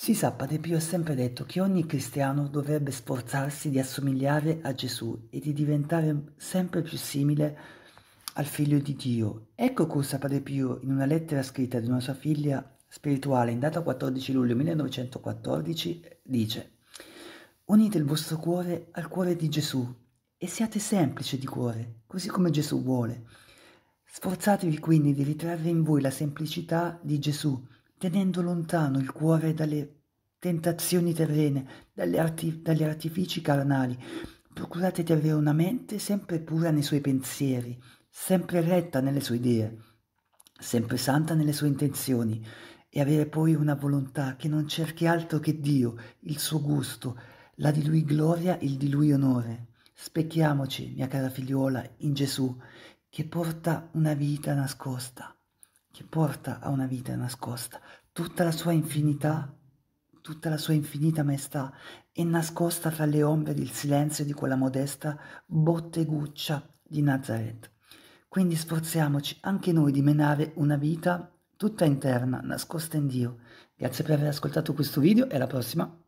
Si sa, Padre Pio ha sempre detto che ogni cristiano dovrebbe sforzarsi di assomigliare a Gesù e di diventare sempre più simile al figlio di Dio. Ecco cosa Padre Pio, in una lettera scritta di una sua figlia spirituale in data 14 luglio 1914, dice Unite il vostro cuore al cuore di Gesù e siate semplici di cuore, così come Gesù vuole. Sforzatevi quindi di ritrarre in voi la semplicità di Gesù, tenendo lontano il cuore dalle tentazioni terrene, arti, dagli artifici carnali. Procurate di avere una mente sempre pura nei suoi pensieri, sempre retta nelle sue idee, sempre santa nelle sue intenzioni e avere poi una volontà che non cerchi altro che Dio, il suo gusto, la di lui gloria, il di lui onore. Specchiamoci, mia cara figliuola, in Gesù, che porta una vita nascosta che porta a una vita nascosta. Tutta la sua infinità, tutta la sua infinita maestà è nascosta fra le ombre del silenzio di quella modesta botteguccia di Nazareth. Quindi sforziamoci anche noi di menare una vita tutta interna, nascosta in Dio. Grazie per aver ascoltato questo video e alla prossima!